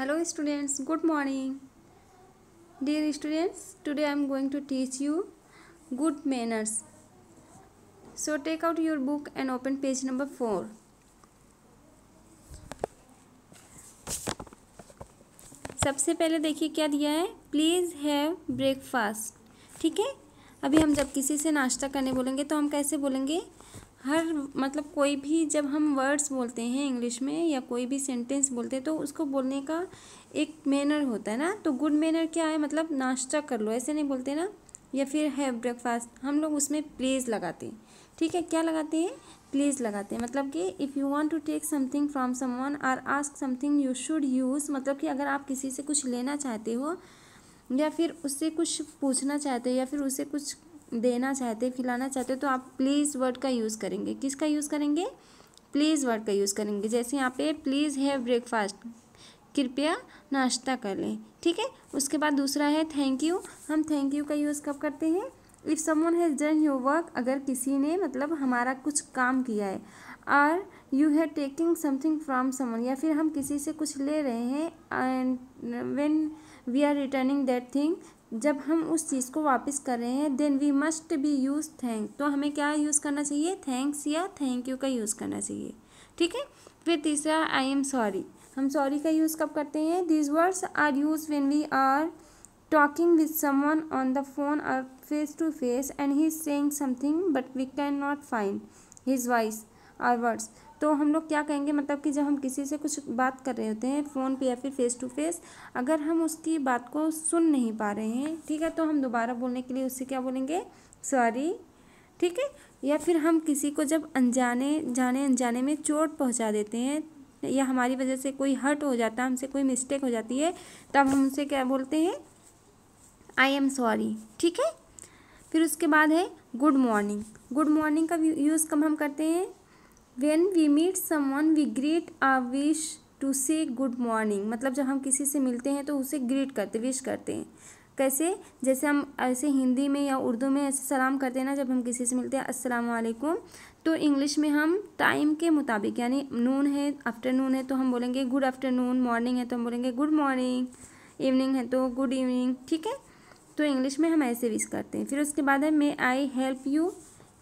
Hello students good morning dear students today I am going to teach you good manners so take out your book and open page number four सबसे पहले देखिए क्या दिया है please have breakfast ठीक है अभी हम जब किसी से नाश्ता करने बोलेंगे तो हम कैसे बोलेंगे हर मतलब कोई भी जब हम वर्ड्स बोलते हैं इंग्लिश में या कोई भी सेंटेंस बोलते हैं तो उसको बोलने का एक मैनर होता है ना तो गुड मैनर क्या है मतलब नाश्ता कर लो ऐसे नहीं बोलते ना या फिर है ब्रेकफास्ट हम लोग उसमें प्लीज़ लगाते हैं ठीक है क्या लगाते हैं प्लीज़ लगाते हैं मतलब कि if you want to take something from someone और ask something you should use मतलब कि अगर आप किसी से कुछ लेना चाहते हो या फिर उससे कुछ पूछना चाहते हो या फिर उससे कुछ देना चाहते खिलाना चाहते हो तो आप प्लीज़ वर्ड का यूज़ करेंगे किसका यूज़ करेंगे प्लीज़ वर्ड का यूज़ करेंगे जैसे यहाँ पे प्लीज़ है ब्रेकफास्ट कृपया नाश्ता कर लें ठीक है उसके बाद दूसरा है थैंक यू हम थैंक यू का यूज़ कब करते हैं if someone has done your work अगर किसी ने मतलब हमारा कुछ काम किया है और you have taking something from someone या फिर हम किसी से कुछ ले रहे हैं and when we are returning that thing जब हम उस चीज़ को वापस कर रहे हैं then we must be use thank तो हमें क्या यूज़ करना चाहिए थैंक्स या थैंक यू का यूज़ करना चाहिए ठीक है फिर तीसरा आई एम सॉरी हम सॉरी का यूज़ कब करते हैं these words are use when we are talking with someone on the phone और face to face and he is saying something but we cannot find फाइंड हिज वॉइस और words तो हम लोग क्या कहेंगे मतलब कि जब हम किसी से कुछ बात कर रहे होते हैं फ़ोन पे या फिर फेस टू फेस अगर हम उसकी बात को सुन नहीं पा रहे हैं ठीक है तो हम दोबारा बोलने के लिए उससे क्या बोलेंगे सॉरी ठीक है या फिर हम किसी को जब अनजाने जाने अनजाने में चोट पहुंचा देते हैं या हमारी वजह से कोई हर्ट हो जाता है हमसे कोई मिस्टेक हो जाती है तब हम उनसे क्या बोलते हैं आई एम सॉरी ठीक है फिर उसके बाद है गुड मॉर्निंग गुड मॉर्निंग का यूज़ कब हम करते हैं when we meet someone we greet a wish to say good morning मतलब जब हम किसी से मिलते हैं तो उसे ग्रीट करते विश करते हैं कैसे जैसे हम ऐसे हिंदी में या उर्दू में ऐसे सलाम करते हैं ना जब हम किसी से मिलते हैं अस्सलाम वालेकुम तो इंग्लिश में हम टाइम के मुताबिक यानी नून है आफ्टरनून है तो हम बोलेंगे गुड आफ्टरनून मॉर्निंग है तो हम बोलेंगे गुड मॉर्निंग इवनिंग है तो गुड इवनिंग ठीक है तो इंग्लिश में हम ऐसे विश करते हैं फिर उसके बाद है मे आई हेल्प यू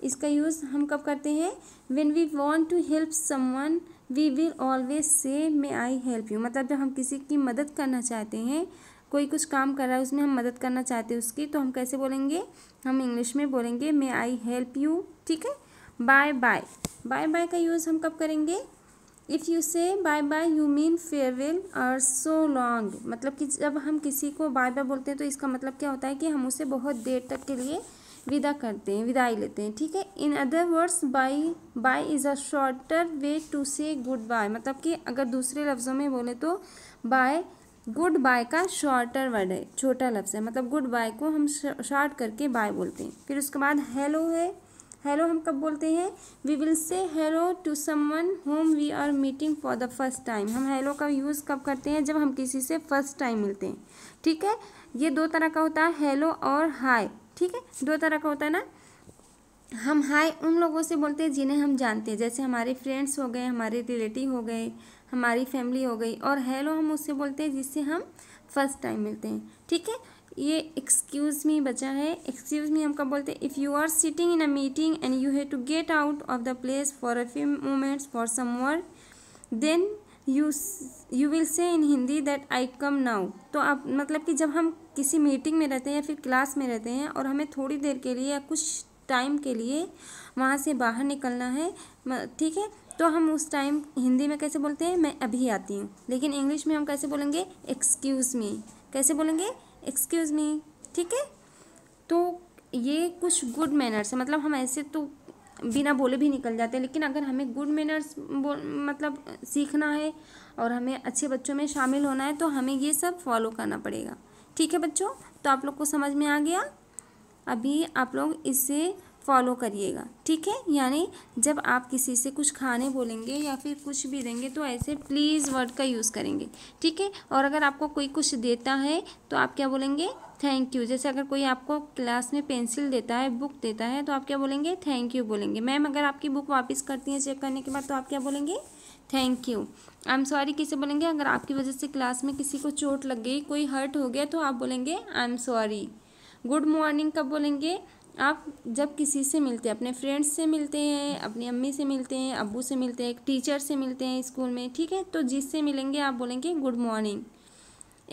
इसका यूज़ हम कब करते हैं when we want to help someone we will always say may I help you मतलब जब हम किसी की मदद करना चाहते हैं कोई कुछ काम कर रहा है उसमें हम मदद करना चाहते हैं उसकी तो हम कैसे बोलेंगे हम इंग्लिश में बोलेंगे मे आई हेल्प यू ठीक है बाय बाय बाय बाय का यूज़ हम कब करेंगे if you say bye bye you mean farewell और सो लॉन्ग मतलब कि जब हम किसी को बाय बाय बोलते हैं तो इसका मतलब क्या होता है कि हम उसे बहुत देर तक के लिए विदा करते हैं विदाई लेते हैं ठीक है in other words bye bye is a shorter way to say good bye मतलब कि अगर दूसरे लफ्ज़ों में बोले तो बाय गुड बाय का शॉर्टर वर्ड है छोटा लफ्ज़ है मतलब गुड बाय को हम शॉर्ट करके बाय बोलते हैं फिर उसके बाद हेलो है हेलो हम कब बोलते हैं we will say hello to someone whom we are meeting for the first time हम हेलो का यूज़ कब करते हैं जब हम किसी से फर्स्ट टाइम मिलते हैं ठीक है ये दो तरह का होता है हेलो और हाय ठीक है दो तरह का होता है ना हम हाय उन लोगों से बोलते हैं जिन्हें हम जानते हैं जैसे हमारे फ्रेंड्स हो गए हमारे रिलेटिव हो गए हमारी फैमिली हो गई और हेलो हम उससे बोलते हैं जिससे हम फर्स्ट टाइम मिलते हैं ठीक है ये एक्सक्यूज़ मी बचा है एक्सक्यूज़ मी हम कब बोलते हैं if you are sitting in a meeting and you have to get out of the place for a few moments for some work then you you will say in Hindi that I come now तो आप मतलब कि जब हम किसी meeting में रहते हैं या फिर क्लास में रहते हैं और हमें थोड़ी देर के लिए या कुछ टाइम के लिए वहाँ से बाहर निकलना है ठीक है तो हम उस टाइम हिंदी में कैसे बोलते हैं मैं अभी आती हूँ लेकिन इंग्लिश में हम कैसे बोलेंगे एक्सक्यूज़ मी कैसे बोलेंगे एक्सक्यूज़ मी ठीक है तो ये कुछ गुड मैनर्स है मतलब हम ऐसे तो बिना बोले भी निकल जाते हैं लेकिन अगर हमें गुड मैनर्स मतलब सीखना है और हमें अच्छे बच्चों में शामिल होना है तो हमें ये सब फॉलो करना पड़ेगा ठीक है बच्चों तो आप लोग को समझ में आ गया अभी आप लोग इसे फॉलो करिएगा ठीक है यानी जब आप किसी से कुछ खाने बोलेंगे या फिर कुछ भी देंगे तो ऐसे प्लीज़ वर्ड का यूज़ करेंगे ठीक है और अगर आपको कोई कुछ देता है तो आप क्या बोलेंगे थैंक यू जैसे अगर कोई आपको क्लास में पेंसिल देता है बुक देता है तो आप क्या बोलेंगे थैंक यू बोलेंगे मैम अगर आपकी बुक वापस करती हैं चेक करने के बाद तो आप क्या बोलेंगे thank you I am sorry किसे बोलेंगे अगर आपकी वजह से क्लास में किसी को चोट लग गई कोई हर्ट हो गया तो आप बोलेंगे I am sorry good morning कब बोलेंगे आप जब किसी से मिलते हैं अपने फ्रेंड्स से मिलते हैं अपनी अम्मी से मिलते हैं अबू से मिलते हैं टीचर से मिलते हैं स्कूल में ठीक है तो जिससे मिलेंगे आप बोलेंगे गुड मॉर्निंग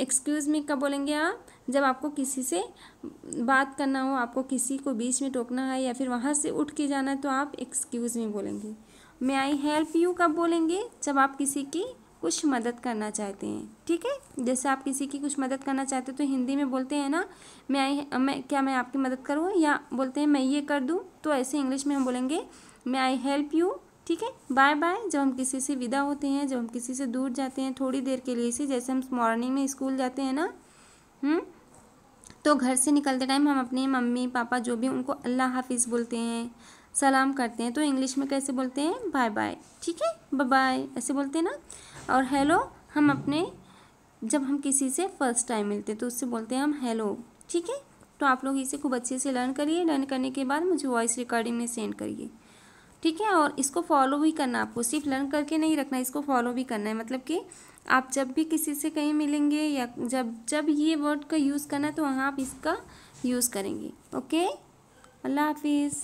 एक्सक्यूज़ मी कब बोलेंगे आप जब आपको किसी से बात करना हो आपको किसी को बीच में टोकना है या फिर वहाँ से उठ के जाना है तो आप एक्सक्यूज़ मी बोलेंगे मे आई हेल्प यू कब बोलेंगे जब आप किसी की कुछ मदद करना चाहते हैं ठीक है जैसे आप किसी की कुछ मदद करना चाहते हैं तो हिंदी में बोलते हैं ना मैं आई मैं क्या मैं आपकी मदद करूँ या बोलते हैं मैं ये कर दूँ तो ऐसे इंग्लिश में हम बोलेंगे मैं आई हेल्प यू ठीक है बाय बाय जब हम किसी से विदा होते हैं जब हम किसी से दूर जाते हैं थोड़ी देर के लिए से जैसे हम मॉर्निंग में स्कूल जाते हैं ना हुँ? हम्म, तो घर से निकलते टाइम हम अपने मम्मी पापा जो भी उनको अल्लाह हाफिज़ बोलते हैं सलाम करते हैं तो इंग्लिश में कैसे बोलते हैं बाय बाय ठीक है बाय ऐसे बोलते हैं ना और हेलो हम अपने जब हम किसी से फर्स्ट टाइम मिलते हैं तो उससे बोलते हैं हम हेलो ठीक है तो आप लोग इसे खूब अच्छे से लर्न करिए लर्न करने के बाद मुझे वॉइस रिकॉर्डिंग में सेंड करिए ठीक है और इसको फॉलो भी करना आपको सिर्फ लर्न करके नहीं रखना इसको फॉलो भी करना है मतलब कि आप जब भी किसी से कहीं मिलेंगे या जब जब ये वर्ड का यूज़ करना है तो वहाँ आप इसका यूज़ करेंगे ओके अल्लाह हाफिज़